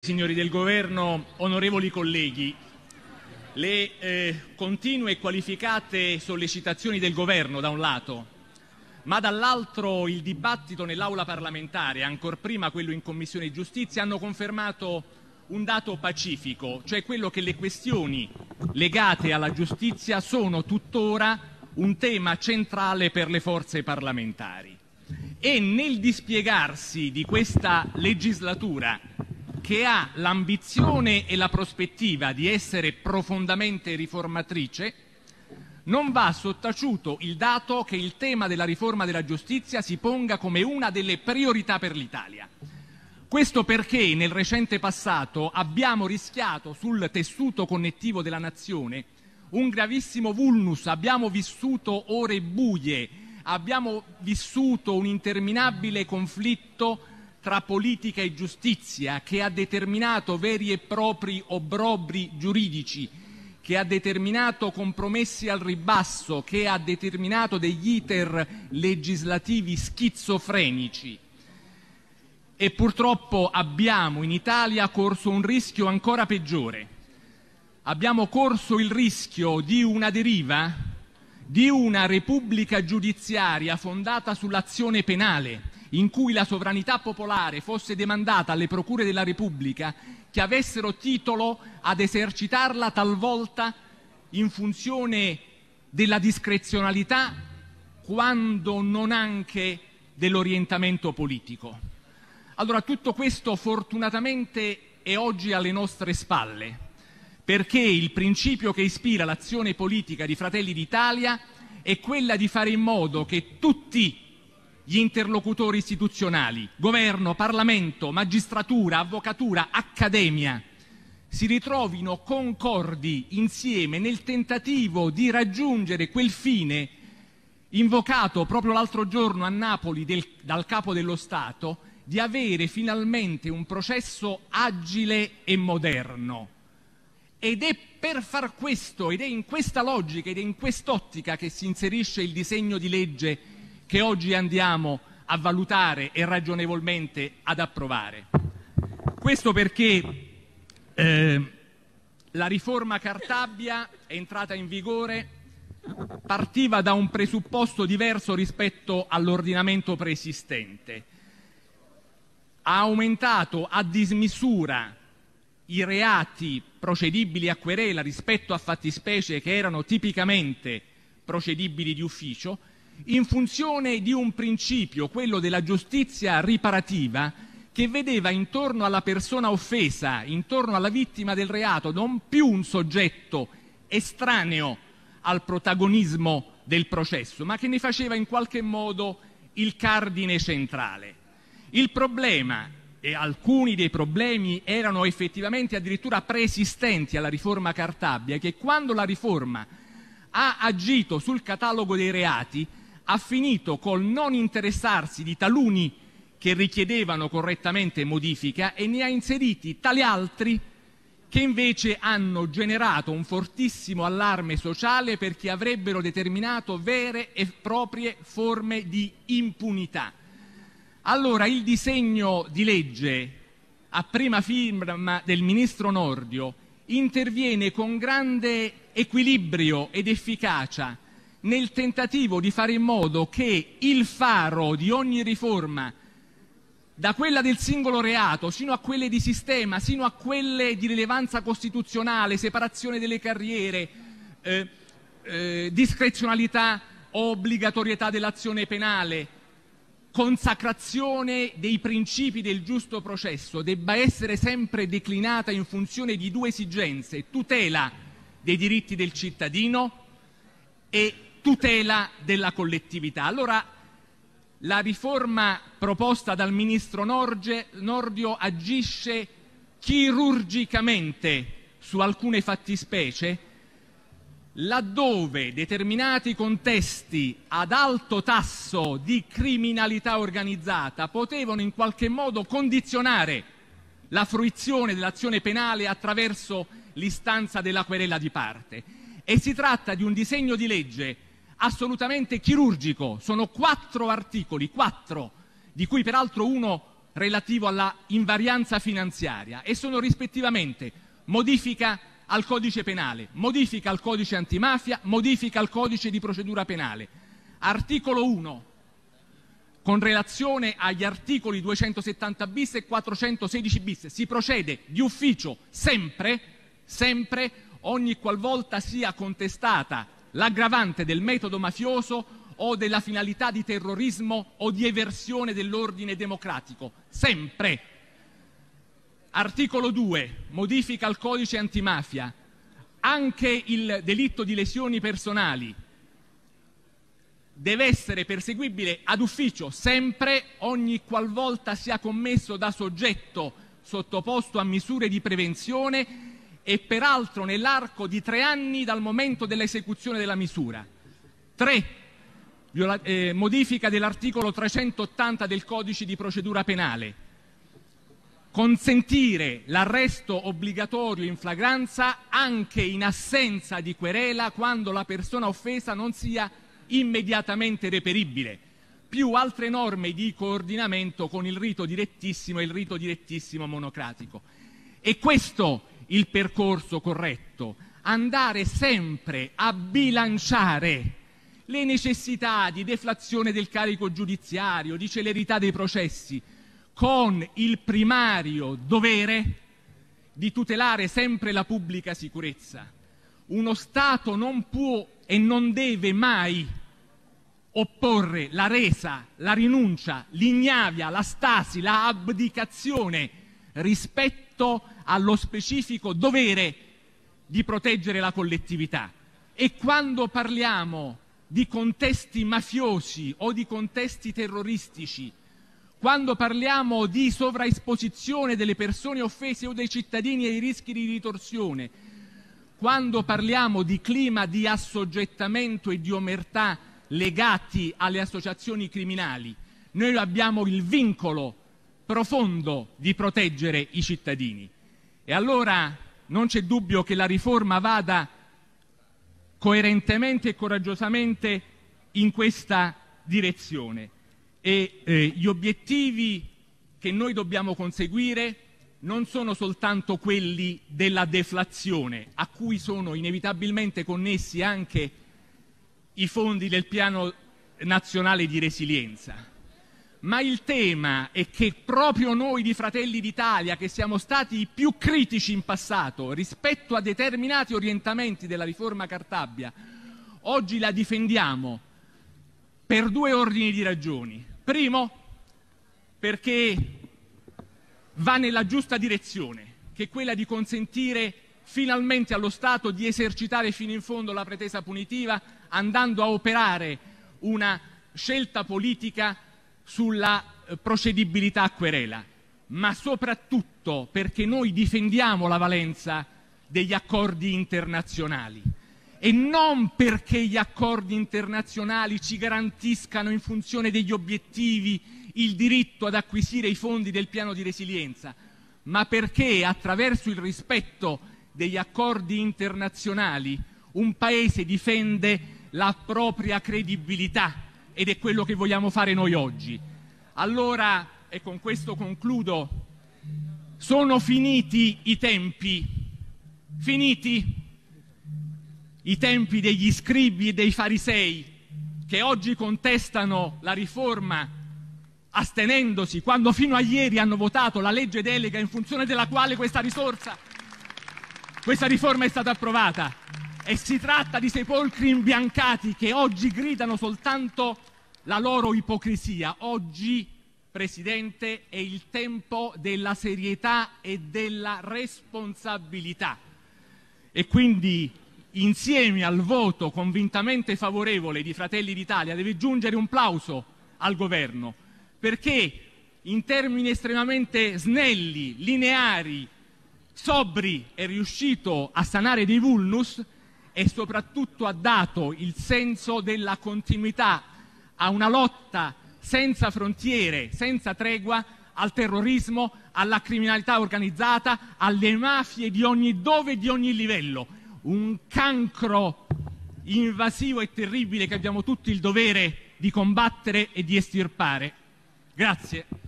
Signori del Governo, onorevoli colleghi, le eh, continue e qualificate sollecitazioni del Governo da un lato, ma dall'altro il dibattito nell'Aula parlamentare, ancor prima quello in Commissione Giustizia, hanno confermato un dato pacifico, cioè quello che le questioni legate alla giustizia sono tuttora un tema centrale per le forze parlamentari. E nel dispiegarsi di questa legislatura che ha l'ambizione e la prospettiva di essere profondamente riformatrice, non va sottaciuto il dato che il tema della riforma della giustizia si ponga come una delle priorità per l'Italia. Questo perché nel recente passato abbiamo rischiato sul tessuto connettivo della nazione un gravissimo vulnus, abbiamo vissuto ore buie, abbiamo vissuto un interminabile conflitto tra politica e giustizia che ha determinato veri e propri obrobri giuridici, che ha determinato compromessi al ribasso, che ha determinato degli iter legislativi schizofrenici. E purtroppo abbiamo in Italia corso un rischio ancora peggiore. Abbiamo corso il rischio di una deriva, di una repubblica giudiziaria fondata sull'azione penale, in cui la sovranità popolare fosse demandata alle procure della Repubblica che avessero titolo ad esercitarla talvolta in funzione della discrezionalità quando non anche dell'orientamento politico. Allora tutto questo fortunatamente è oggi alle nostre spalle perché il principio che ispira l'azione politica di Fratelli d'Italia è quella di fare in modo che tutti gli interlocutori istituzionali, governo, Parlamento, magistratura, avvocatura, accademia, si ritrovino concordi insieme nel tentativo di raggiungere quel fine invocato proprio l'altro giorno a Napoli del, dal capo dello Stato di avere finalmente un processo agile e moderno. Ed è per far questo, ed è in questa logica ed è in quest'ottica che si inserisce il disegno di legge che oggi andiamo a valutare e ragionevolmente ad approvare. Questo perché eh, la riforma Cartabia è entrata in vigore partiva da un presupposto diverso rispetto all'ordinamento preesistente. Ha aumentato a dismisura i reati procedibili a querela rispetto a fattispecie che erano tipicamente procedibili di ufficio in funzione di un principio, quello della giustizia riparativa, che vedeva intorno alla persona offesa, intorno alla vittima del reato, non più un soggetto estraneo al protagonismo del processo, ma che ne faceva in qualche modo il cardine centrale. Il problema, e alcuni dei problemi erano effettivamente addirittura preesistenti alla riforma Cartabia, che quando la riforma ha agito sul catalogo dei reati ha finito col non interessarsi di taluni che richiedevano correttamente modifica e ne ha inseriti tali altri che invece hanno generato un fortissimo allarme sociale perché avrebbero determinato vere e proprie forme di impunità. Allora il disegno di legge a prima firma del ministro Nordio interviene con grande equilibrio ed efficacia nel tentativo di fare in modo che il faro di ogni riforma, da quella del singolo reato, sino a quelle di sistema, sino a quelle di rilevanza costituzionale, separazione delle carriere, eh, eh, discrezionalità o obbligatorietà dell'azione penale, consacrazione dei principi del giusto processo debba essere sempre declinata in funzione di due esigenze, tutela dei diritti del cittadino e tutela della collettività. Allora, la riforma proposta dal ministro Norge, Nordio agisce chirurgicamente su alcune fattispecie, laddove determinati contesti ad alto tasso di criminalità organizzata potevano in qualche modo condizionare la fruizione dell'azione penale attraverso l'istanza della querela di parte. E si tratta di un disegno di legge assolutamente chirurgico. Sono quattro articoli, quattro, di cui peraltro uno relativo alla invarianza finanziaria e sono rispettivamente modifica al codice penale, modifica al codice antimafia, modifica al codice di procedura penale. Articolo 1, con relazione agli articoli 270 bis e 416 bis, si procede di ufficio sempre, sempre, ogni qualvolta sia contestata l'aggravante del metodo mafioso o della finalità di terrorismo o di eversione dell'ordine democratico. Sempre. Articolo 2. Modifica al codice antimafia. Anche il delitto di lesioni personali deve essere perseguibile ad ufficio sempre ogni qualvolta sia commesso da soggetto sottoposto a misure di prevenzione e peraltro nell'arco di tre anni dal momento dell'esecuzione della misura. Tre, Viola- eh, modifica dell'articolo 380 del codice di procedura penale. Consentire l'arresto obbligatorio in flagranza anche in assenza di querela quando la persona offesa non sia immediatamente reperibile, più altre norme di coordinamento con il rito direttissimo e il rito direttissimo monocratico. E questo il percorso corretto, andare sempre a bilanciare le necessità di deflazione del carico giudiziario, di celerità dei processi, con il primario dovere di tutelare sempre la pubblica sicurezza. Uno Stato non può e non deve mai opporre la resa, la rinuncia, l'ignavia, la stasi, la abdicazione rispetto allo specifico dovere di proteggere la collettività. E quando parliamo di contesti mafiosi o di contesti terroristici, quando parliamo di sovraesposizione delle persone offese o dei cittadini ai rischi di ritorsione, quando parliamo di clima di assoggettamento e di omertà legati alle associazioni criminali, noi abbiamo il vincolo profondo di proteggere i cittadini. E allora non c'è dubbio che la riforma vada coerentemente e coraggiosamente in questa direzione e eh, gli obiettivi che noi dobbiamo conseguire non sono soltanto quelli della deflazione, a cui sono inevitabilmente connessi anche i fondi del piano nazionale di resilienza, ma il tema è che proprio noi di Fratelli d'Italia, che siamo stati i più critici in passato rispetto a determinati orientamenti della riforma Cartabia, oggi la difendiamo per due ordini di ragioni. Primo, perché va nella giusta direzione, che è quella di consentire finalmente allo Stato di esercitare fino in fondo la pretesa punitiva, andando a operare una scelta politica sulla eh, procedibilità a querela, ma soprattutto perché noi difendiamo la valenza degli accordi internazionali e non perché gli accordi internazionali ci garantiscano in funzione degli obiettivi il diritto ad acquisire i fondi del piano di resilienza, ma perché attraverso il rispetto degli accordi internazionali un Paese difende la propria credibilità ed è quello che vogliamo fare noi oggi. Allora, e con questo concludo, sono finiti i tempi, finiti i tempi degli scribi e dei farisei che oggi contestano la riforma astenendosi, quando fino a ieri hanno votato la legge delega in funzione della quale questa risorsa, questa riforma è stata approvata. E si tratta di sepolcri imbiancati che oggi gridano soltanto la loro ipocrisia. Oggi, Presidente, è il tempo della serietà e della responsabilità. E quindi insieme al voto convintamente favorevole di Fratelli d'Italia deve giungere un plauso al governo, perché in termini estremamente snelli, lineari, sobri è riuscito a sanare dei vulnus e soprattutto ha dato il senso della continuità a una lotta senza frontiere, senza tregua, al terrorismo, alla criminalità organizzata, alle mafie di ogni dove e di ogni livello. Un cancro invasivo e terribile che abbiamo tutti il dovere di combattere e di estirpare. Grazie.